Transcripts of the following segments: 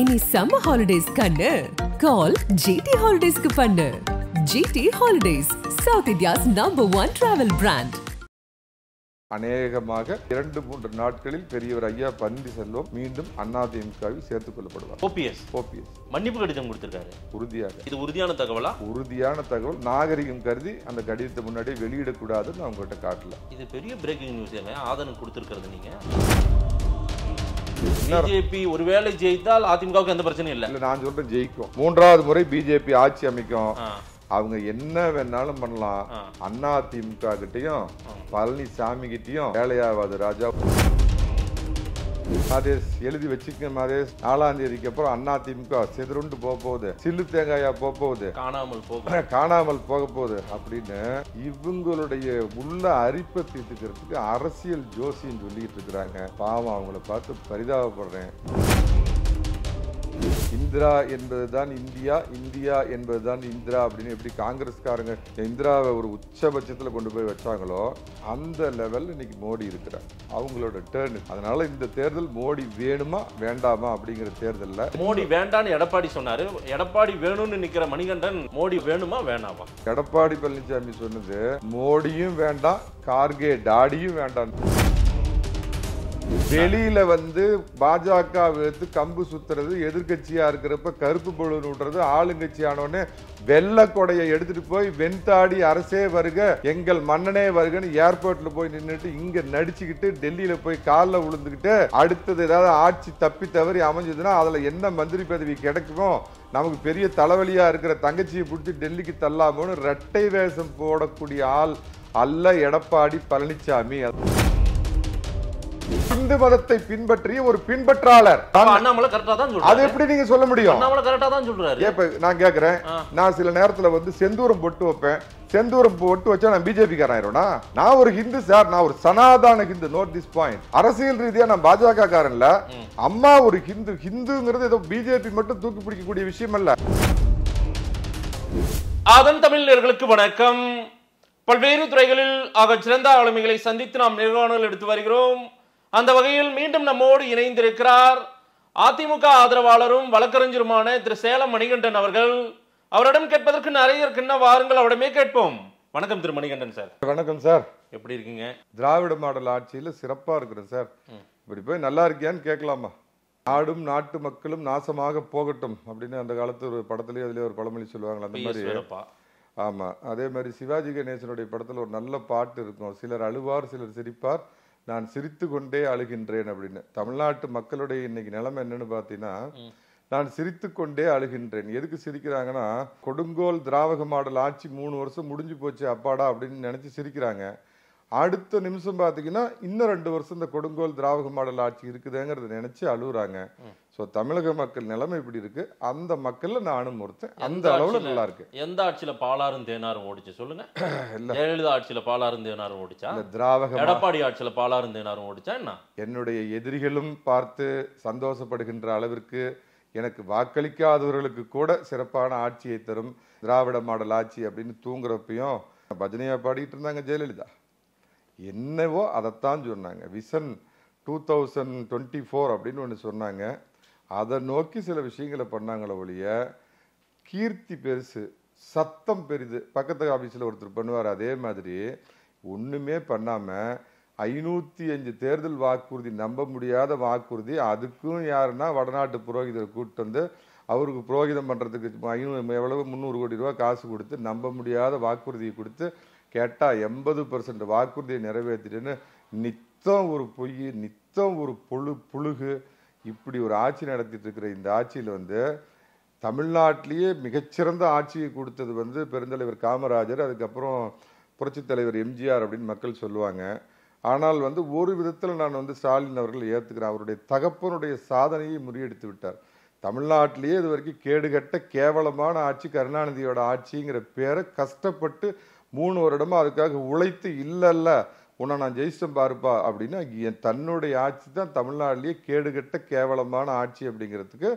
இனி சம்ம ஹாலிடேஸ் கண்ணு கால் ஜிடி ஹாலிடேஸ்க்கு பண்ணு GT holidays south India's number one travel brand அநேகமாக இரண்டு மூன்று நாட்களில் பெரியவர் ஐயா பந்தி செல்வம் மீண்டும் அதிமுகவில் சேர்த்துக் கொள்ளப்படுவார் ஓபிஎஸ் ஓபிஎஸ் மன்னிப்பு கடிதம் கொடுத்திருக்காரு உறுதியாக இது உறுதியான தகவலா உறுதியான தகவல் நாகரிகம் கருதி அந்த கடிதத்தை முன்னாடி வெளியிடக்கூடாதுன்னு அவங்ககிட்ட காட்டல இது பெரிய பிரேக்கிங் நியூஸ் ஆதரவு கொடுத்திருக்கிறது நீங்க பிஜேபி ஒருவேளை ஜெயித்தால் அதிமுகவுக்கு எந்த பிரச்சனையும் இல்லை நான் சொல்றேன் ஜெயிக்கும் மூன்றாவது முறை பிஜேபி ஆட்சி அமைக்கும் அவங்க என்ன வேணாலும் பண்ணலாம் அண்ணா திமுக கிட்டையும் பழனிசாமி கிட்டையும் வேலையாவாது ராஜா மாதேஷ் எழுதி வச்சுக்க மாதேஷ் நாலாம் தேதிக்கு அப்புறம் திமுக சிதறுண்டு போக போகுது சில்லு தேங்காயா போக போகுது காணாமல் போக காணாமல் போக போகுது அப்படின்னு இவங்களுடைய உள்ள அரிப்பை தீட்டுக்கிறதுக்கு அரசியல் ஜோசின்னு சொல்லிட்டு இருக்கிறாங்க பாவம் அவங்கள பார்த்து பரிதாபப்படுறேன் இந்திரா என்பதுதான் இந்தியா இந்தியா என்பதுதான் இந்திரா அப்படின்னு எப்படி காங்கிரஸ்காரங்க இந்திராவை ஒரு உச்சபட்சத்தில் கொண்டு போய் வச்சாங்களோ அந்த லெவலில் இன்னைக்கு மோடி இருக்கிறார் அவங்களோட டேர்னு அதனால இந்த தேர்தல் மோடி வேணுமா வேண்டாமா அப்படிங்கிற தேர்தலில் மோடி வேண்டான்னு எடப்பாடி சொன்னாரு எடப்பாடி வேணும்னு நிற்கிற மணிகண்டன் மோடி வேணுமா வேணாமா எடப்பாடி பழனிசாமி சொன்னது மோடியும் வேண்டாம் கார்கே டாடியும் வேண்டாம் வெளியில வந்து பாஜக எடுத்து கம்பு சுத்துறது எதிர்கட்சியா இருக்கிறப்ப கருப்பு பொழுது விடுறது ஆளுங்கட்சி ஆனோடனே வெள்ள கொடையை எடுத்துட்டு போய் வெண்தாடி அரசே வருக எங்கள் மன்னனே வருகன்னு ஏர்போர்ட்ல போய் நின்றுட்டு இங்க நடிச்சுக்கிட்டு டெல்லியில போய் காலில் விழுந்துக்கிட்டு அடுத்தது ஏதாவது ஆட்சி தப்பி தவறி அமைஞ்சதுன்னா அதுல என்ன மந்திரி பதவி கிடைக்குமோ நமக்கு பெரிய தலைவலியா இருக்கிற தங்கச்சியை பிடிச்சி டெல்லிக்கு தள்ளாமோன்னு ரெட்டை வேஷம் போடக்கூடிய ஆள் அல்ல எடப்பாடி பழனிசாமி இந்து மதத்தை பின்பற்றிய ஒரு பின்பற்றாளர் அண்ணாமலை கரெக்டா தான் சொல்றாரு அது எப்படி நீங்க சொல்ல முடியும் அண்ணாமலை கரெக்டா தான் சொல்றாரு ஏப்ப நான் கேக்குறேன் நான் சில நேரத்துல வந்து செந்தூரம் போட்டு வைப்பேன் செந்தூரம் போட்டு வச்சா நான் பிஜேபி காரனா நான் ஒரு ஹிந்து சார் நான் ஒரு சனாதான ஹிந்து நோட் திஸ் பாயிண்ட் அரசியல் ரீதியா நான் பாஜக காரன்ல அம்மா ஒரு ஹிந்து ஹிந்துங்கிறது ஏதோ பிஜேபி மட்டும் தூக்கி பிடிக்கக்கூடிய விஷயம் அல்ல அதன் தமிழர்களுக்கு வணக்கம் பல்வேறு துறைகளில் ஆக சிறந்த ஆளுமைகளை சந்தித்து நாம் நிர்வாகங்கள் எடுத்து வருகிறோம் அந்த வகையில் மீண்டும் நம்மோடு இணைந்திருக்கிறார் அதிமுக ஆதரவாளரும் வழக்கறிஞருமான திரு சேலம் மணிகண்டன் அவர்கள் அவரிடம் கேட்பதற்கு நிறைய இருக்குன்னா வாருங்கள் அவரிடமே கேட்போம் வணக்கம் திரு மணிகண்டன் சார் வணக்கம் சார் எப்படி இருக்கீங்க திராவிட மாடல் ஆட்சியில் சிறப்பாக இருக்கிறேன் சார் இப்படி போய் நல்லா இருக்கியான்னு கேட்கலாமா நாடும் நாட்டு மக்களும் நாசமாக போகட்டும் அப்படின்னு அந்த காலத்து ஒரு படத்துலேயே அதுலேயே ஒரு பழமொழி சொல்லுவாங்களா அந்த மாதிரி ஆமாம் அதே மாதிரி சிவாஜி கணேசனுடைய படத்தில் ஒரு நல்ல பாட்டு இருக்கும் சிலர் அழுவார் சிலர் சிரிப்பார் நான் சிரித்து கொண்டே அழுகின்றேன் அப்படின்னு தமிழ்நாட்டு மக்களுடைய இன்னைக்கு நிலைமை என்னன்னு பார்த்தீங்கன்னா நான் சிரித்து கொண்டே அழுகின்றேன் எதுக்கு சிரிக்கிறாங்கன்னா கொடுங்கோல் திராவக மாடல் ஆட்சி மூணு வருஷம் முடிஞ்சு போச்சு அப்பாடா அப்படின்னு நினச்சி சிரிக்கிறாங்க அடுத்த நிமிஷம் பார்த்தீங்கன்னா இன்னும் ரெண்டு வருஷம் இந்த கொடுங்கோல் திராவக மாடல் ஆட்சி இருக்குதுங்கிறத நினச்சி அழுகுறாங்க ஸோ தமிழக மக்கள் நிலைமை இப்படி இருக்கு அந்த மக்களில் நானும் ஒருத்தன் அந்த அளவில் நல்லா இருக்கு எந்த ஆட்சியில் பாலாரும் தேனாரும் ஓடிச்சு சொல்லுங்க ஜெயலலிதா ஆட்சியில் பாலாரும் தேனாரும் ஓடிச்சா திராவக எடப்பாடி ஆட்சியில் பாலாரும் தேனாரும் ஓடிச்சா என்ன என்னுடைய எதிரிகளும் பார்த்து சந்தோஷப்படுகின்ற அளவிற்கு எனக்கு வாக்களிக்காதவர்களுக்கு கூட சிறப்பான ஆட்சியை தரும் திராவிட மாடல் ஆட்சி அப்படின்னு தூங்குறப்பையும் பஜனையாக பாடிட்டு இருந்தாங்க ஜெயலலிதா என்னவோ அதைத்தான் சொன்னாங்க vision two thousand twenty four அப்படின்னு ஒன்று சொன்னாங்க அதை நோக்கி சில விஷயங்களை பண்ணாங்களே ஒழிய கீர்த்தி பெருசு சத்தம் பெரிது பக்கத்து ஆஃபீஸில் ஒருத்தர் பண்ணுவார் அதே மாதிரி ஒன்றுமே பண்ணாமல் ஐநூற்றி அஞ்சு தேர்தல் வாக்குறுதி நம்ப முடியாத வாக்குறுதி அதுக்கும் யாருன்னா வடநாட்டு புரோகிதரை கூப்பிட்டு வந்து அவருக்கு புரோகிதம் பண்ணுறதுக்கு ஐநூறு எவ்வளவு முந்நூறு கோடி ரூபா காசு கொடுத்து நம்ப முடியாத வாக்குறுதியை கொடுத்து கேட்டால் எண்பது பர்சன்ட் வாக்குறுதியை நிறைவேற்றிட்டுன்னு நித்தம் ஒரு பொய் நித்தம் ஒரு பொழு புழுகு இப்படி ஒரு ஆட்சி நடத்திட்டு இருக்கிற இந்த ஆட்சியில் வந்து தமிழ்நாட்டிலேயே மிகச்சிறந்த ஆட்சியை கொடுத்தது வந்து பெருந்தலைவர் காமராஜர் அதுக்கப்புறம் புரட்சித் தலைவர் எம்ஜிஆர் அப்படின்னு மக்கள் சொல்லுவாங்க ஆனால் வந்து ஒரு விதத்தில் நான் வந்து ஸ்டாலின் அவர்கள் ஏற்றுக்கிறேன் அவருடைய தகப்பனுடைய சாதனையை முறியடித்து விட்டார் தமிழ்நாட்டிலேயே இது வரைக்கும் கேடுகட்ட கேவலமான ஆட்சி கருணாநிதியோட ஆட்சிங்கிற பேரை கஷ்டப்பட்டு மூணு வருடமாக அதுக்காக உழைத்து இல்லைல்ல உன்னை நான் ஜெயிச்சிட்டேன் பாருப்பா அப்படின்னா தன்னுடைய ஆட்சி தான் தமிழ்நாட்டிலேயே கேடுகட்ட கேவலமான ஆட்சி அப்படிங்கிறதுக்கு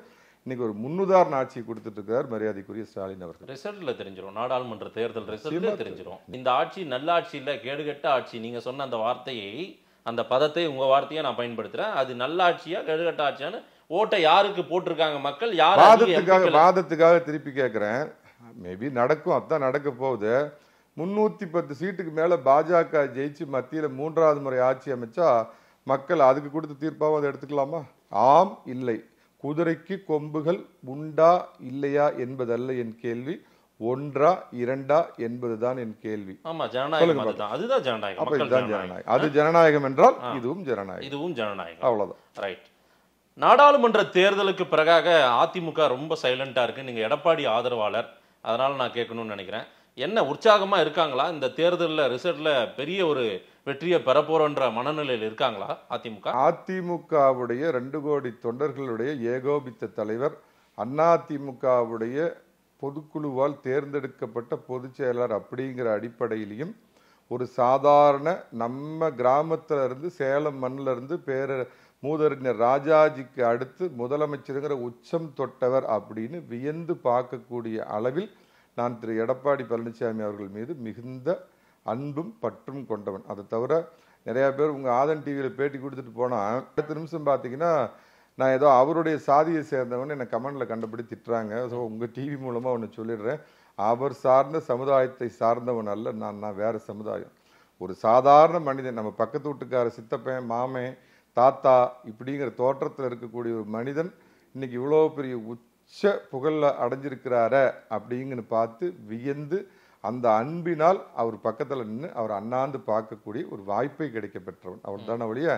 இன்னைக்கு ஒரு முன்னுதாரண ஆட்சியை கொடுத்துட்டு இருக்கார் மரியாதைக்குரிய ஸ்டாலின் அவர்கள் ரிசல்ட்ல தெரிஞ்சிடும் நாடாளுமன்ற தேர்தல் ரிசல்ட்ல தெரிஞ்சிடும் இந்த ஆட்சி நல்லாட்சி இல்லை கேடுகட்ட ஆட்சி நீங்க சொன்ன அந்த வார்த்தையை அந்த பதத்தை உங்க வார்த்தையை நான் பயன்படுத்துறேன் அது நல்லாட்சியா ஆட்சியா கேடுகட்ட ஆட்சியான்னு ஓட்டை யாருக்கு போட்டிருக்காங்க மக்கள் யார் வாதத்துக்காக திருப்பி கேட்கிறேன் மேபி நடக்கும் அதான் நடக்க போகுது முந்நூற்றி பத்து சீட்டுக்கு மேலே பாஜக ஜெயிச்சு மத்தியில் மூன்றாவது முறை ஆட்சி அமைச்சா மக்கள் அதுக்கு கொடுத்த தீர்ப்பாக அதை எடுத்துக்கலாமா ஆம் இல்லை குதிரைக்கு கொம்புகள் உண்டா இல்லையா என்பதல்ல என் கேள்வி ஒன்றா இரண்டா என்பதுதான் என் கேள்வி ஆமா ஜனநாயகம் அதுதான் ஜனநாயகம் இதுதான் ஜனநாயகம் அது ஜனநாயகம் என்றால் இதுவும் ஜனநாயகம் இதுவும் ஜனநாயகம் அவ்வளவுதான் ரைட் நாடாளுமன்ற தேர்தலுக்கு பிறகாக அதிமுக ரொம்ப சைலண்டா இருக்கு நீங்க எடப்பாடி ஆதரவாளர் அதனால நான் கேட்கணும்னு நினைக்கிறேன் என்ன உற்சாகமாக இருக்காங்களா இந்த தேர்தலில் ரிசல்ட்டில் பெரிய ஒரு வெற்றியை பெறப்போகிறோன்ற மனநிலையில் இருக்காங்களா அதிமுக அதிமுகவுடைய ரெண்டு கோடி தொண்டர்களுடைய ஏகோபித்த தலைவர் அதிமுகவுடைய பொதுக்குழுவால் தேர்ந்தெடுக்கப்பட்ட பொதுச் செயலர் அப்படிங்கிற அடிப்படையிலையும் ஒரு சாதாரண நம்ம கிராமத்தில் இருந்து சேலம் மண்ணிலிருந்து பேர மூதறிஞர் ராஜாஜிக்கு அடுத்து முதலமைச்சருங்கிற உச்சம் தொட்டவர் அப்படின்னு வியந்து பார்க்கக்கூடிய அளவில் நான் திரு எடப்பாடி பழனிசாமி அவர்கள் மீது மிகுந்த அன்பும் பற்றும் கொண்டவன் அதை தவிர நிறையா பேர் உங்கள் ஆதன் டிவியில் பேட்டி கொடுத்துட்டு போனால் அடுத்த நிமிஷம் பார்த்தீங்கன்னா நான் ஏதோ அவருடைய சாதியை சேர்ந்தவன் என்னை கமெண்டில் கண்டுபிடி திட்டுறாங்க ஸோ உங்கள் டிவி மூலமாக ஒன்று சொல்லிடுறேன் அவர் சார்ந்த சமுதாயத்தை சார்ந்தவன் அல்ல நான் நான் வேறு சமுதாயம் ஒரு சாதாரண மனிதன் நம்ம பக்கத்து வீட்டுக்கார சித்தப்பன் மாமே தாத்தா இப்படிங்கிற தோற்றத்தில் இருக்கக்கூடிய ஒரு மனிதன் இன்றைக்கி இவ்வளோ பெரிய உச்ச புகழில் அடைஞ்சிருக்கிறார அப்படிங்கன்னு பார்த்து வியந்து அந்த அன்பினால் அவர் பக்கத்தில் நின்று அவர் அண்ணாந்து பார்க்கக்கூடிய ஒரு வாய்ப்பை கிடைக்க பெற்றவன் அவர் தானே வழியா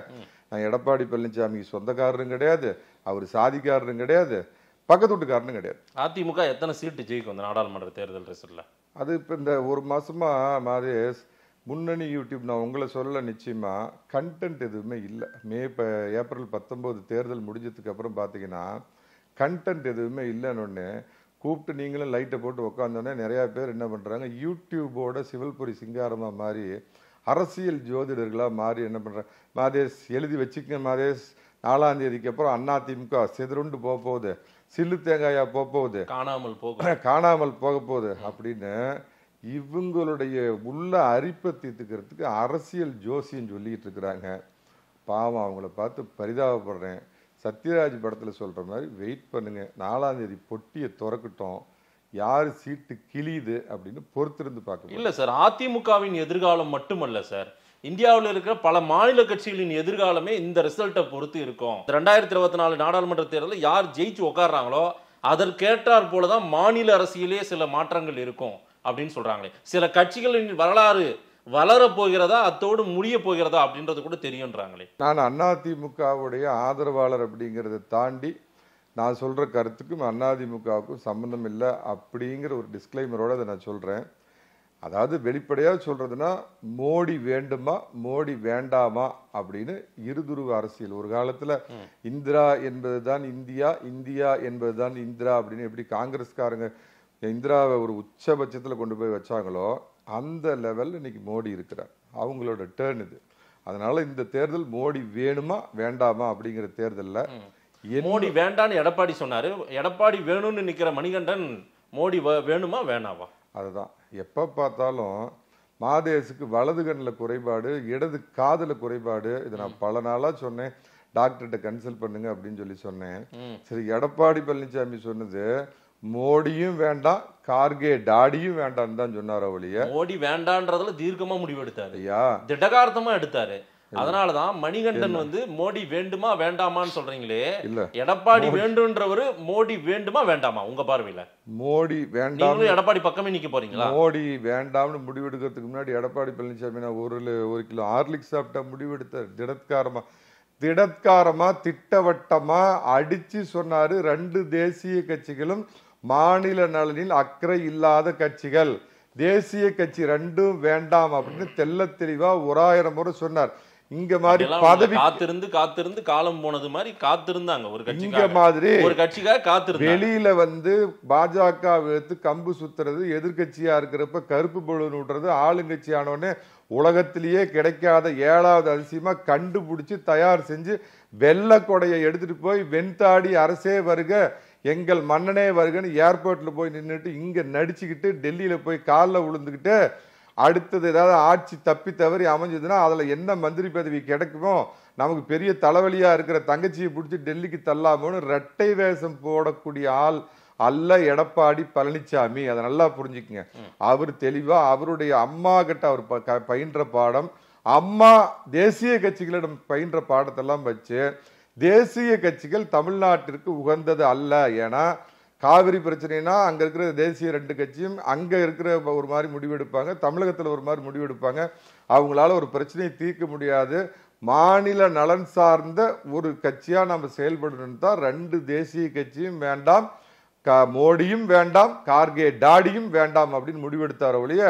நான் எடப்பாடி பழனிசாமிக்கு சொந்தக்காரரும் கிடையாது அவர் சாதிக்காரரும் கிடையாது பக்கத்து வீட்டுக்காரனும் கிடையாது அதிமுக எத்தனை சீட்டு ஜெயிக்கும் அந்த நாடாளுமன்ற தேர்தல் ரிசல்ட்ல அது இப்போ இந்த ஒரு மாதமாக மாதிரி முன்னணி யூடியூப் நான் உங்களை சொல்ல நிச்சயமாக கண்டென்ட் எதுவுமே இல்லை மே இப்போ ஏப்ரல் பத்தொம்போது தேர்தல் முடிஞ்சதுக்கு அப்புறம் பார்த்தீங்கன்னா கண்டென்ட் எதுவுமே இல்லைன்னு கூப்பிட்டு நீங்களும் லைட்டை போட்டு உக்காந்தோடனே நிறையா பேர் என்ன பண்ணுறாங்க யூடியூபோட சிவல்புரி சிங்காரமாக மாறி அரசியல் ஜோதிடர்களாக மாறி என்ன பண்ணுறாங்க மாதேஷ் எழுதி வச்சுக்க மாதேஷ் நாலாம் தேதிக்கு அப்புறம் அதிமுக செதறுண்டு போக போகுது சில்லு தேங்காயா போக போகுது காணாமல் போக காணாமல் போக போகுது அப்படின்னு இவங்களுடைய உள்ள அரிப்பை தீர்த்துக்கிறதுக்கு அரசியல் ஜோசியம் சொல்லிக்கிட்டு இருக்கிறாங்க பாவம் அவங்கள பார்த்து பரிதாபப்படுறேன் சத்யராஜ் படத்தில் சொல்கிற மாதிரி வெயிட் பண்ணுங்கள் நாலாந்தேதி பொட்டியை திறக்கட்டும் யார் சீட்டு கிழியுது அப்படின்னு பொறுத்திருந்து பார்க்க இல்லை சார் அதிமுகவின் எதிர்காலம் மட்டுமல்ல சார் இந்தியாவில் இருக்கிற பல மாநில கட்சிகளின் எதிர்காலமே இந்த ரிசல்ட்டை பொறுத்து இருக்கும் ரெண்டாயிரத்தி இருபத்தி நாலு நாடாளுமன்ற தேர்தலில் யார் ஜெயிச்சு உட்காடுறாங்களோ அதற்கேற்றாற் போல தான் மாநில அரசியலே சில மாற்றங்கள் இருக்கும் அப்படின்னு சொல்கிறாங்களே சில கட்சிகளின் வரலாறு வளரப்போகிறதா அத்தோடு முடிய போகிறதா அப்படின்றது கூட தெரியுன்றாங்களே நான் அதிமுகவுடைய ஆதரவாளர் அப்படிங்கிறத தாண்டி நான் சொல்கிற கருத்துக்கும் அதிமுகவுக்கும் சம்மந்தம் இல்லை அப்படிங்கிற ஒரு டிஸ்க்ளைமரோடு அதை நான் சொல்கிறேன் அதாவது வெளிப்படையாக சொல்கிறதுனா மோடி வேண்டுமா மோடி வேண்டாமா அப்படின்னு இருதுருவ அரசியல் ஒரு காலத்தில் இந்திரா என்பது தான் இந்தியா இந்தியா என்பது தான் இந்திரா அப்படின்னு எப்படி காங்கிரஸ்காரங்க இந்திராவை ஒரு உச்சபட்சத்தில் கொண்டு போய் வச்சாங்களோ அந்த லெவலில் இன்னைக்கு மோடி இருக்கிறார் அவங்களோட டேர்ன் இது அதனால இந்த தேர்தல் மோடி வேணுமா வேண்டாமா அப்படிங்கிற தேர்தலில் மோடி வேண்டான்னு எடப்பாடி சொன்னார் எடப்பாடி வேணும்னு நிற்கிற மணிகண்டன் மோடி வேணுமா வேணாவா அதுதான் எப்போ பார்த்தாலும் மாதேசுக்கு வலது கண்ணில் குறைபாடு இடது காதில் குறைபாடு இதை நான் பல நாளாக சொன்னேன் டாக்டர்கிட்ட கன்சல்ட் பண்ணுங்க அப்படின்னு சொல்லி சொன்னேன் சரி எடப்பாடி பழனிசாமி சொன்னது மோடியும் வேண்டாம் கார்கே டாடியும் வேண்டாம் தான் சொன்னார் ஒழிய மோடி வேண்டான்றதுல தீர்க்கமா முடிவு எடுத்தாரு ஐயா திடகார்த்தமா எடுத்தாரு அதனாலதான் மணிகண்டன் வந்து மோடி வேண்டுமா வேண்டாமான்னு சொல்றீங்களே எடப்பாடி வேண்டும்ன்றவரு மோடி வேண்டுமா வேண்டாமா உங்க பார்வையில மோடி வேண்டாம் எடப்பாடி பக்கமே நிக்க போறீங்களா மோடி வேண்டாம்னு முடிவெடுக்கிறதுக்கு முன்னாடி எடப்பாடி பழனிசாமி ஒரு ஒரு கிலோ ஹார்லிக்ஸ் சாப்பிட்டா முடிவெடுத்தார் திடத்காரமா திடத்காரமா திட்டவட்டமா அடிச்சு சொன்னாரு ரெண்டு தேசிய கட்சிகளும் மாநில நலனில் அக்கறை இல்லாத கட்சிகள் தேசிய கட்சி ரெண்டும் வேண்டாம் அப்படின்னு தெல்ல தெளிவா ஒரு ஆயிரம் முறை சொன்னார் இங்க மாதிரி பதவி காத்திருந்து காத்திருந்து காலம் போனது மாதிரி காத்திருந்தாங்க ஒரு கட்சி இங்க மாதிரி ஒரு கட்சிக்காக காத்திருந்து வெளியில வந்து பாஜக எடுத்து கம்பு சுத்துறது எதிர்கட்சியா இருக்கிறப்ப கருப்பு பொழுது விடுறது ஆளுங்கட்சி ஆனோடனே உலகத்திலேயே கிடைக்காத ஏழாவது அதிசயமா கண்டுபிடிச்சு தயார் செஞ்சு வெள்ளை கொடையை எடுத்துட்டு போய் வெண்தாடி அரசே வருக எங்கள் மன்னனே வருகன்னு ஏர்போர்ட்டில் போய் நின்றுட்டு இங்கே நடிச்சுக்கிட்டு டெல்லியில் போய் காலில் விழுந்துக்கிட்டு அடுத்தது ஏதாவது ஆட்சி தப்பி தவறி அமைஞ்சதுன்னா அதில் என்ன மந்திரி பதவி கிடைக்குமோ நமக்கு பெரிய தலைவலியாக இருக்கிற தங்கச்சியை பிடிச்சி டெல்லிக்கு தள்ளாமோன்னு ரெட்டை வேஷம் போடக்கூடிய ஆள் அல்ல எடப்பாடி பழனிசாமி அதை நல்லா புரிஞ்சுக்குங்க அவர் தெளிவாக அவருடைய அம்மா கிட்ட அவர் பயின்ற பாடம் அம்மா தேசிய கட்சிகளிடம் பயின்ற பாடத்தெல்லாம் வச்சு தேசிய கட்சிகள் தமிழ்நாட்டிற்கு உகந்தது அல்ல ஏன்னா காவிரி பிரச்சனைனா அங்கே இருக்கிற தேசிய ரெண்டு கட்சியும் அங்கே இருக்கிற ஒரு மாதிரி முடிவெடுப்பாங்க தமிழகத்தில் ஒரு மாதிரி முடிவெடுப்பாங்க அவங்களால ஒரு பிரச்சனையை தீர்க்க முடியாது மாநில நலன் சார்ந்த ஒரு கட்சியாக நம்ம செயல்படணும் தான் ரெண்டு தேசிய கட்சியும் வேண்டாம் க மோடியும் வேண்டாம் கார்கே டாடியும் வேண்டாம் அப்படின்னு முடிவெடுத்தார் ஒழிய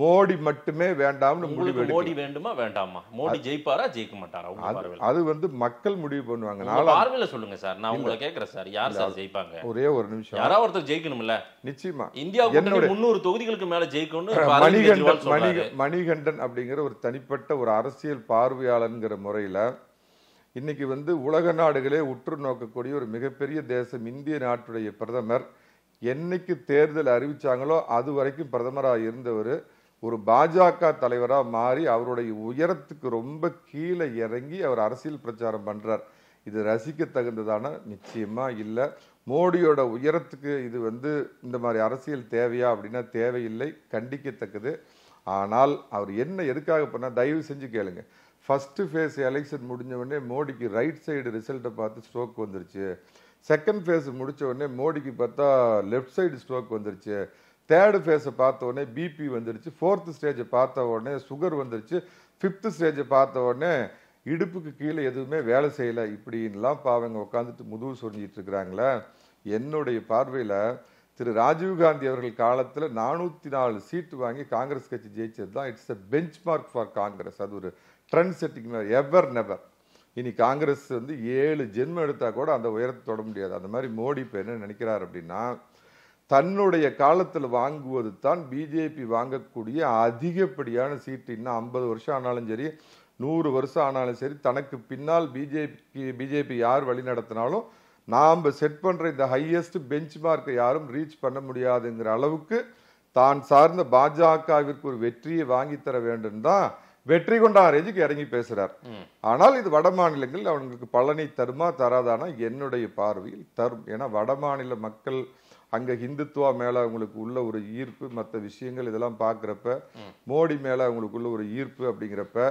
மோடி மட்டுமே வேண்டாம்னு முடிவு மோடி வேண்டுமா வேண்டாமா மோடி ஜெயிப்பாரா ஜெயிக்க மாட்டாரா அது வந்து மக்கள் முடிவு பண்ணுவாங்க நாலு சொல்லுங்க சார் நான் உங்களை கேட்கறேன் சார் யார் சார் ஜெயிப்பாங்க ஒரே ஒரு நிமிஷம் யாரா ஒருத்தர் ஜெயிக்கணும்ல நிச்சயமா இந்தியா முன்னூறு தொகுதிகளுக்கு மேல ஜெயிக்கணும் மணிகண்டன் மணிகண்டன் அப்படிங்கிற ஒரு தனிப்பட்ட ஒரு அரசியல் பார்வையாளர்ங்கிற முறையில இன்னைக்கு வந்து உலக நாடுகளே உற்று நோக்கக்கூடிய ஒரு மிகப்பெரிய தேசம் இந்திய நாட்டுடைய பிரதமர் என்னைக்கு தேர்தல் அறிவிச்சாங்களோ அது வரைக்கும் பிரதமராக இருந்தவர் ஒரு பாஜக தலைவராக மாறி அவருடைய உயரத்துக்கு ரொம்ப கீழே இறங்கி அவர் அரசியல் பிரச்சாரம் பண்ணுறார் இது ரசிக்க தகுந்ததான நிச்சயமாக இல்லை மோடியோட உயரத்துக்கு இது வந்து இந்த மாதிரி அரசியல் தேவையா அப்படின்னா தேவையில்லை கண்டிக்கத்தக்கது ஆனால் அவர் என்ன எதுக்காக பண்ணால் தயவு செஞ்சு கேளுங்க ஃபஸ்ட்டு ஃபேஸ் எலெக்ஷன் முடிஞ்சவொடனே மோடிக்கு ரைட் சைடு ரிசல்ட்டை பார்த்து ஸ்ட்ரோக் வந்துருச்சு செகண்ட் ஃபேஸ் முடித்த உடனே மோடிக்கு பார்த்தா லெஃப்ட் சைடு ஸ்ட்ரோக் வந்துருச்சு தேர்டு ஃபேஸை பார்த்த உடனே பிபி வந்துருச்சு ஃபோர்த்து ஸ்டேஜை பார்த்த உடனே சுகர் வந்துருச்சு ஃபிஃப்த்து ஸ்டேஜை பார்த்த உடனே இடுப்புக்கு கீழே எதுவுமே வேலை செய்யலை இப்படின்லாம் பாவங்க உட்காந்துட்டு முதுகு சொரிஞ்சிட்டு இருக்கிறாங்களே என்னுடைய பார்வையில் திரு ராஜீவ்காந்தி அவர்கள் காலத்தில் நானூற்றி நாலு சீட்டு வாங்கி காங்கிரஸ் கட்சி ஜெயிச்சது தான் it's a benchmark for Congress அது ஒரு ட்ரெண்ட் செட்டிங் எவர் நெவர் இனி காங்கிரஸ் வந்து ஏழு ஜென்மம் எடுத்தால் கூட அந்த உயரத்தை தொட முடியாது அந்த மாதிரி மோடி இப்போ என்ன நினைக்கிறார் அப்படின்னா தன்னுடைய காலத்தில் வாங்குவது தான் பிஜேபி வாங்கக்கூடிய அதிகப்படியான சீட்டு இன்னும் ஐம்பது வருஷம் ஆனாலும் சரி நூறு வருஷம் ஆனாலும் சரி தனக்கு பின்னால் பிஜேபிக்கு பிஜேபி யார் வழி நடத்தினாலும் நாம் செட் பண்ணுற இந்த ஹையஸ்ட் பெஞ்ச் மார்க்கை யாரும் ரீச் பண்ண முடியாதுங்கிற அளவுக்கு தான் சார்ந்த பாஜகவிற்கு ஒரு வெற்றியை வாங்கித்தர வேண்டும் தான் வெற்றி கொண்டா ரேஜுக்கு இறங்கி பேசுகிறார் ஆனால் இது வட மாநிலங்கள் அவங்களுக்கு பலனை தருமா தராதானா என்னுடைய பார்வையில் தரும் ஏன்னா வட மாநில மக்கள் அங்கே ஹிந்துத்துவா மேலே அவங்களுக்கு உள்ள ஒரு ஈர்ப்பு மற்ற விஷயங்கள் இதெல்லாம் பார்க்குறப்ப மோடி மேலே அவங்களுக்கு உள்ள ஒரு ஈர்ப்பு அப்படிங்கிறப்ப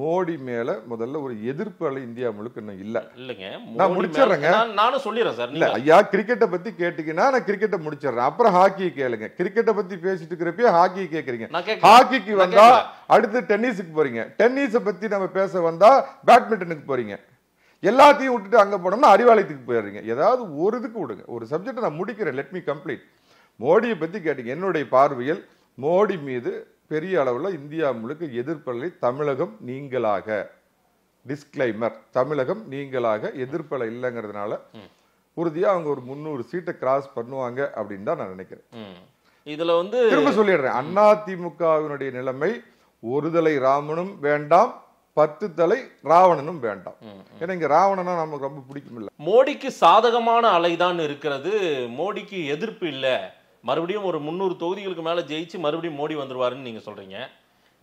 மோடி மேலே முதல்ல ஒரு எதிர்ப்பு அலை இந்தியா முழுக்க இன்னும் இல்லை இல்லைங்க நான் முடிச்சிடுறேங்க நானும் சொல்லிடுறேன் சார் இல்லை ஐயா கிரிக்கெட்டை பற்றி கேட்டிங்கன்னா நான் கிரிக்கெட்டை முடிச்சிடுறேன் அப்புறம் ஹாக்கியை கேளுங்க கிரிக்கெட்டை பற்றி பேசிட்டு இருக்கிறப்பே ஹாக்கியை கேட்குறீங்க ஹாக்கிக்கு வந்தால் அடுத்து டென்னிஸுக்கு போகிறீங்க டென்னிஸை பற்றி நம்ம பேச வந்தால் பேட்மிண்டனுக்கு போகிறீங்க எல்லாத்தையும் விட்டுட்டு அங்கே போனோம்னா அறிவாலயத்துக்கு போயிடுறீங்க ஏதாவது ஒரு இதுக்கு விடுங்க ஒரு சப்ஜெக்டை நான் முடிக்கிறேன் லெட் மீ கம்ப்ளீட் மோடியை பற்றி கேட்டீங்க என்னுடைய பார்வையில் மோடி மீது பெரிய அளவில் இந்தியா முழுக்க எதிர்ப்பலை தமிழகம் நீங்களாக டிஸ்கிளைமர் தமிழகம் நீங்களாக எதிர்ப்பலை இல்லைங்கிறதுனால உறுதியாக அவங்க ஒரு முந்நூறு சீட்டை கிராஸ் பண்ணுவாங்க அப்படின்னு தான் நான் நினைக்கிறேன் இதுல வந்து திரும்ப சொல்லிடுறேன் அதிமுகவினுடைய நிலைமை ஒருதலை ராமனும் வேண்டாம் பத்து தலை ராவணனும் வேண்டாம் ஏன்னா இங்க ராவணனா நமக்கு ரொம்ப பிடிக்கும் இல்லை மோடிக்கு சாதகமான அலைதான் இருக்கிறது மோடிக்கு எதிர்ப்பு இல்லை மறுபடியும் ஒரு முந்நூறு தொகுதிகளுக்கு மேலே ஜெயிச்சு மறுபடியும் மோடி வந்துருவாருன்னு நீங்கள் சொல்கிறீங்க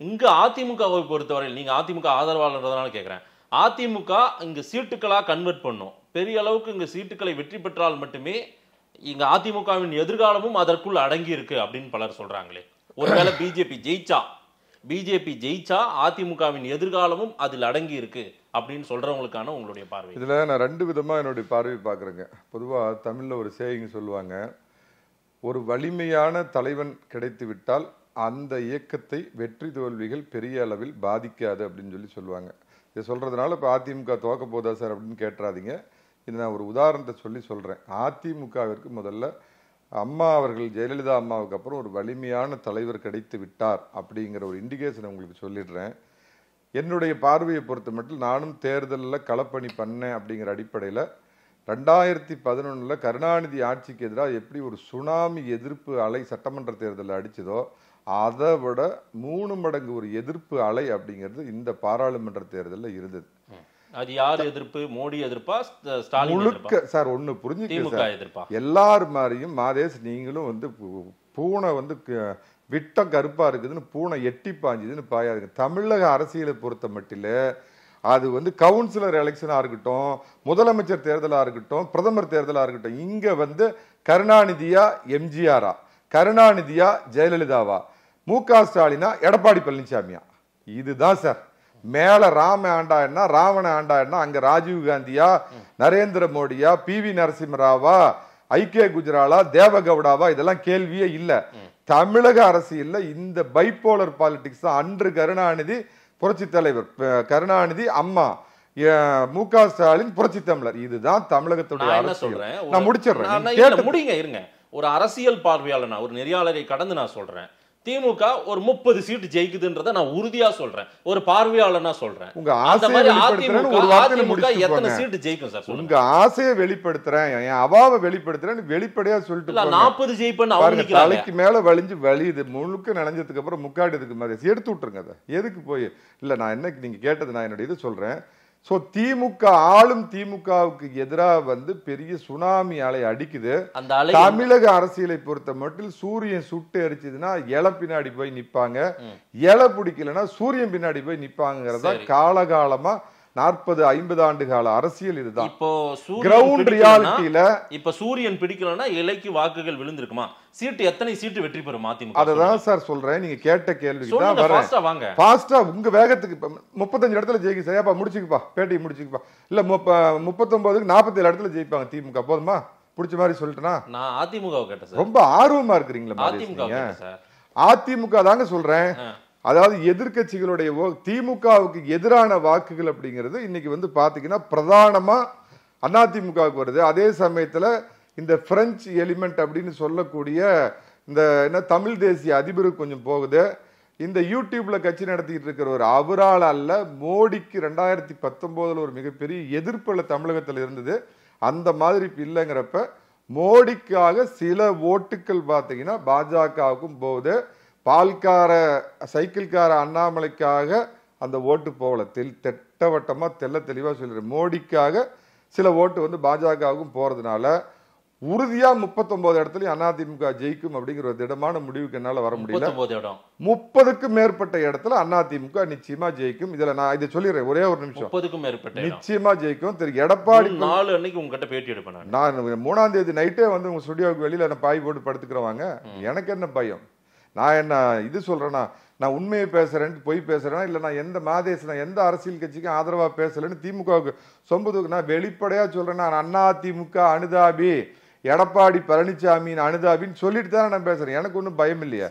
இங்கே அதிமுகவை பொறுத்தவரையில் நீங்கள் அதிமுக ஆதரவாளர்ன்றதுனால கேட்குறேன் அதிமுக இங்கே சீட்டுக்களாக கன்வெர்ட் பண்ணும் பெரிய அளவுக்கு இங்கே சீட்டுக்களை வெற்றி பெற்றால் மட்டுமே இங்கே அதிமுகவின் எதிர்காலமும் அதற்குள் அடங்கி இருக்கு அப்படின்னு பலர் சொல்கிறாங்களே ஒருவேளை பிஜேபி ஜெயிச்சா பிஜேபி ஜெயிச்சா அதிமுகவின் எதிர்காலமும் அதில் அடங்கி இருக்கு அப்படின்னு சொல்றவங்களுக்கான உங்களுடைய பார்வை இதில் நான் ரெண்டு விதமாக என்னுடைய பார்வை பார்க்குறேங்க பொதுவாக தமிழில் ஒரு சேயிங் சொல்லுவாங்க ஒரு வலிமையான தலைவன் கிடைத்து விட்டால் அந்த இயக்கத்தை வெற்றி தோல்விகள் பெரிய அளவில் பாதிக்காது அப்படின்னு சொல்லி சொல்லுவாங்க இதை சொல்கிறதுனால இப்போ அதிமுக தோக்க போதா சார் அப்படின்னு கேட்டுறாதீங்க இதை நான் ஒரு உதாரணத்தை சொல்லி சொல்கிறேன் அதிமுகவிற்கு முதல்ல அம்மா அவர்கள் ஜெயலலிதா அம்மாவுக்கு அப்புறம் ஒரு வலிமையான தலைவர் கிடைத்து விட்டார் அப்படிங்கிற ஒரு இண்டிகேஷன் உங்களுக்கு சொல்லிடுறேன் என்னுடைய பார்வையை பொறுத்த மட்டும் நானும் தேர்தலில் களப்பணி பண்ணேன் அப்படிங்கிற அடிப்படையில் ரெண்டாயிரத்தி பதினொன்றில் கருணாநிதி ஆட்சிக்கு எதிராக எப்படி ஒரு சுனாமி எதிர்ப்பு அலை சட்டமன்ற தேர்தலில் அடித்ததோ அதை விட மூணு மடங்கு ஒரு எதிர்ப்பு அலை அப்படிங்கிறது இந்த பாராளுமன்ற தேர்தலில் இருந்தது அது யார் எதிர்ப்பு மோடி எதிர்ப்பா ஸ்டாலின் முழுக்க சார் ஒண்ணு புரிஞ்சு திமுக எதிர்ப்பா எல்லார் மாதிரியும் மாதேஷ் நீங்களும் வந்து பூனை வந்து விட்டம் கருப்பா இருக்குதுன்னு பூனை எட்டி பாஞ்சுதுன்னு பாயாதுங்க தமிழக அரசியலை பொறுத்த மட்டில் அது வந்து கவுன்சிலர் எலெக்ஷனாக இருக்கட்டும் முதலமைச்சர் தேர்தலாக இருக்கட்டும் பிரதமர் தேர்தலாக இருக்கட்டும் இங்கே வந்து கருணாநிதியா எம்ஜிஆரா கருணாநிதியா ஜெயலலிதாவா மு க ஸ்டாலினா எடப்பாடி பழனிசாமியா இதுதான் சார் மேல ராம ஆண்டா என்ன ராவண ஆண்டா என்ன அங்க ராஜீவ் காந்தியா நரேந்திர மோடியா பி வி நரசிம்மராவா ஐக்கிய குஜராலா தேவகவுடாவா இதெல்லாம் கேள்வியே இல்ல தமிழக அரசியல்ல இந்த பைப்போலர் பாலிடிக்ஸ் தான் அன்று கருணாநிதி புரட்சி தலைவர் கருணாநிதி அம்மா மு க ஸ்டாலின் புரட்சி தமிழர் இதுதான் தமிழகத்துடைய அரசியல் நான் முடிச்சிடுறேன் முடிங்க இருங்க ஒரு அரசியல் பார்வையாளர் நான் ஒரு நெறியாளரை கடந்து நான் சொல்றேன் திமுக ஒரு முப்பது சீட்டு ஜெயிக்குதுன்றதை நான் உறுதியா சொல்றேன் ஒரு பார்வையாளனா சொல்றேன் உங்க எத்தனை சீட்டு ஜெயிக்கும் சார் உங்க ஆசையை வெளிப்படுத்துறேன் என் அவாவை வெளிப்படுத்துறேன் வெளிப்படையா சொல்லிட்டு நாற்பது ஜெயிப்பேன்னு தலைக்கு மேல வலிஞ்சு வலியுது முழுக்க நினைஞ்சதுக்கு அப்புறம் முக்காடி மாதிரி எடுத்து விட்டுருங்க அதை எதுக்கு போய் இல்ல நான் என்ன நீங்க கேட்டது நான் என்னுடைய இது சொல்றேன் ஸோ திமுக ஆளும் திமுகவுக்கு எதிராக வந்து பெரிய சுனாமி அலை அடிக்குது தமிழக அரசியலை பொறுத்த மட்டும் சூரியன் சுட்டு அரிச்சதுன்னா இலை பின்னாடி போய் நிற்பாங்க இலை பிடிக்கலன்னா சூரியன் பின்னாடி போய் நிற்பாங்கிறத காலகாலமாக நாற்பது ஐம்பது ஆண்டு கால அரசியல் இதுதான் இப்போ கிரவுண்ட் ரியாலிட்டியில இப்ப சூரியன் பிடிக்கலன்னா இலைக்கு வாக்குகள் விழுந்திருக்குமா சீட்டு எத்தனை சீட்டு வெற்றி பெறும் அதிமுக அததான் சார் சொல்றேன் நீங்க கேட்ட கேள்விக்கு தான் வரேன் வாங்க உங்க வேகத்துக்கு முப்பத்தஞ்சு இடத்துல ஜெயிக்க சரியாப்பா முடிச்சுக்குப்பா பேட்டி முடிச்சுக்குப்பா இல்ல முப்பத்தொன்பதுக்கு நாற்பத்தேழு இடத்துல ஜெயிப்பாங்க திமுக போதுமா பிடிச்ச மாதிரி சொல்லிட்டேனா நான் அதிமுக கேட்டேன் ரொம்ப ஆர்வமா இருக்கிறீங்களா அதிமுக அதிமுக தாங்க சொல்றேன் அதாவது எதிர்கட்சிகளுடைய திமுகவுக்கு எதிரான வாக்குகள் அப்படிங்கிறது இன்னைக்கு வந்து பார்த்தீங்கன்னா பிரதானமாக அதிமுகவுக்கு வருது அதே சமயத்தில் இந்த பிரெஞ்சு எலிமெண்ட் அப்படின்னு சொல்லக்கூடிய இந்த என்ன தமிழ் தேசிய அதிபருக்கு கொஞ்சம் போகுது இந்த யூடியூப்ல கட்சி நடத்திக்கிட்டு இருக்கிறவர் அவரால் அல்ல மோடிக்கு ரெண்டாயிரத்தி பத்தொம்போதில் ஒரு மிகப்பெரிய எதிர்ப்புல தமிழகத்தில் இருந்தது அந்த மாதிரி இப்போ இல்லைங்கிறப்ப மோடிக்காக சில ஓட்டுக்கள் பார்த்தீங்கன்னா பாஜகவுக்கும் போகுது பால்கார சைக்கிள்கார அண்ணாமலைக்காக அந்த ஓட்டு போகல தெல் திட்டவட்டமாக தெல்ல தெளிவாக சொல்லிடு மோடிக்காக சில ஓட்டு வந்து பாஜகவுக்கும் போகிறதுனால உறுதியாக முப்பத்தொம்போது இடத்துலையும் அதிமுக ஜெயிக்கும் அப்படிங்கிற ஒரு திடமான முடிவுக்கு என்னால் வர முடியல முப்பதுக்கும் மேற்பட்ட இடத்துல அதிமுக நிச்சயமாக ஜெயிக்கும் இதில் நான் இதை சொல்லிடுறேன் ஒரே ஒரு நிமிஷம் முப்பதுக்கும் மேற்பட்ட நிச்சயமாக ஜெயிக்கும் திரு எடப்பாடி நாலு அன்னைக்கு உங்ககிட்ட பேட்டி எடுப்பேன் நான் மூணாம் தேதி நைட்டே வந்து உங்கள் ஸ்டுடியோவுக்கு வெளியில் நான் பாய் போட்டு படுத்துக்கிறவாங்க எனக்கு என்ன பயம் நான் என்ன இது சொல்கிறேன்னா நான் உண்மையை பேசுகிறேன்ட்டு பொய் பேசுகிறேன்னா இல்லை நான் எந்த மாதேச நான் எந்த அரசியல் கட்சிக்கும் ஆதரவாக பேசலைன்னு திமுகவுக்கு சொம்பு நான் வெளிப்படையாக சொல்கிறேன் நான் அண்ணா திமுக அனுதாபி எடப்பாடி பழனிசாமியின் அனுதாபின்னு சொல்லிட்டு தான் நான் பேசுறேன் எனக்கு ஒன்றும் பயம் இல்லையா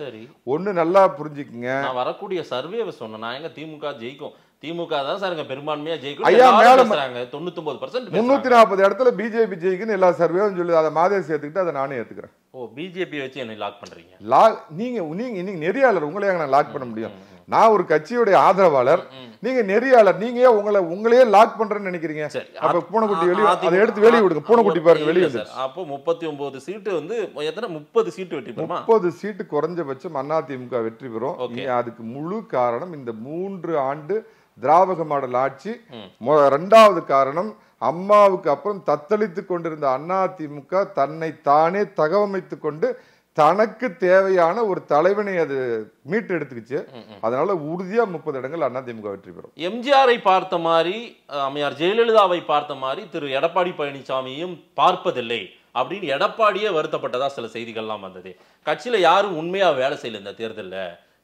ஒன்று நல்லா புரிஞ்சுக்குங்க நான் வரக்கூடிய சர்வே சொன்னேன் நான் எங்க திமுக ஜெயிக்கும் திமுக தான் சார் பெரும்பான்மையா ஜெயிக்கும் ஐயா மேல தொண்ணூத்தி பர்சன்ட் முன்னூத்தி நாற்பது இடத்துல பிஜேபி ஜெயிக்குன்னு எல்லா சர்வேயும் சொல்லி அதை மாதிரியை சேர்த்துக்கிட்டு அதை நானே ஏத்துக்கிறேன் ஓ பிஜேபி வச்சு என்ன லாக் பண்றீங்க லாக் நீங்க நீங்க நீங்க நெறியாளர் உங்களை நான் லாக் பண்ண முடியும் நான் ஒரு கட்சியுடைய ஆதரவாளர் நீங்க நெறியாளர் நீங்க உங்களை உங்களையே லாக் பண்றேன்னு நினைக்கிறீங்க அப்ப பூனைக்குட்டி வெளியே அதை எடுத்து வெளியே விடுங்க பூனைக்குட்டி பாருங்க வெளியே சார் அப்போ முப்பத்தி ஒன்பது சீட்டு வந்து எத்தனை முப்பது சீட்டு வெற்றி முப்பது சீட்டு குறைஞ்சபட்சம் அதிமுக வெற்றி பெறும் அதுக்கு முழு காரணம் இந்த மூன்று ஆண்டு திராவக மாடல் ஆட்சி ரெண்டாவது காரணம் அம்மாவுக்கு அப்புறம் தத்தளித்து கொண்டிருந்த அதிமுக தன்னை தானே தகவமைத்து கொண்டு தனக்கு தேவையான ஒரு தலைவனை அது மீட்டு எடுத்துக்கிச்சு அதனால உறுதியா முப்பது இடங்கள் அதிமுக வெற்றி பெறும் எம்ஜிஆரை பார்த்த மாதிரி அம்மையார் ஜெயலலிதாவை பார்த்த மாதிரி திரு எடப்பாடி பழனிசாமியும் பார்ப்பதில்லை அப்படின்னு எடப்பாடியே வருத்தப்பட்டதா சில செய்திகள்லாம் வந்தது கட்சியில யாரும் உண்மையா வேலை செய்யல இந்த தேர்தலில்